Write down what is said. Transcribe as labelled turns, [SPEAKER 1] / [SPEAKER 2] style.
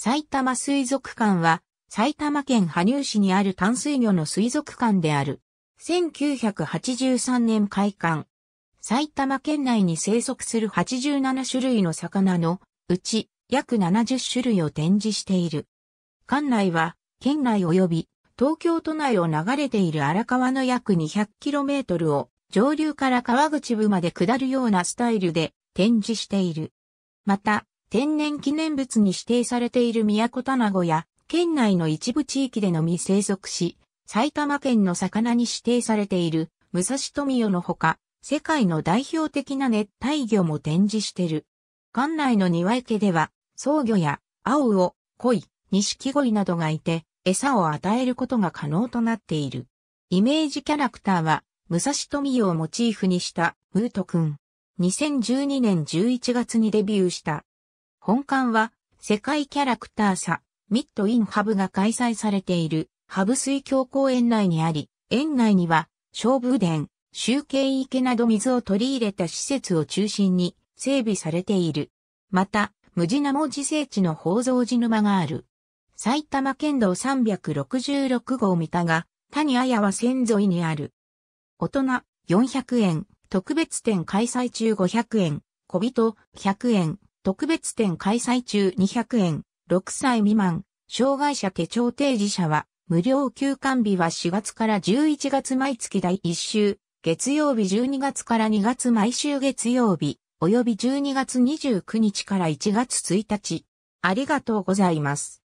[SPEAKER 1] 埼玉水族館は、埼玉県羽生市にある淡水魚の水族館である。1983年開館。埼玉県内に生息する87種類の魚のうち約70種類を展示している。館内は県内及び東京都内を流れている荒川の約 200km を上流から川口部まで下るようなスタイルで展示している。また、天然記念物に指定されている都名古や、県内の一部地域でのみ生息し、埼玉県の魚に指定されている武蔵富代のほか、世界の代表的な熱帯魚も展示してる。館内の庭池では、草魚や青魚、鯉、錦鯉などがいて、餌を与えることが可能となっている。イメージキャラクターは、武蔵富代をモチーフにしたムートくん。2012年11月にデビューした本館は世界キャラクターさミッドインハブが開催されているハブ水峡公園内にあり、園内には勝負殿、集計池など水を取り入れた施設を中心に整備されている。また、ムジナモ自生地の宝蔵寺沼がある。埼玉県道366号三田が、谷綾は線沿いにある。大人400円、特別展開催中500円、小人100円、特別展開催中200円、6歳未満、障害者手帳提示者は、無料休館日は4月から11月毎月第1週、月曜日12月から2月毎週月曜日、及び12月29日から1月1日。ありがとう
[SPEAKER 2] ございます。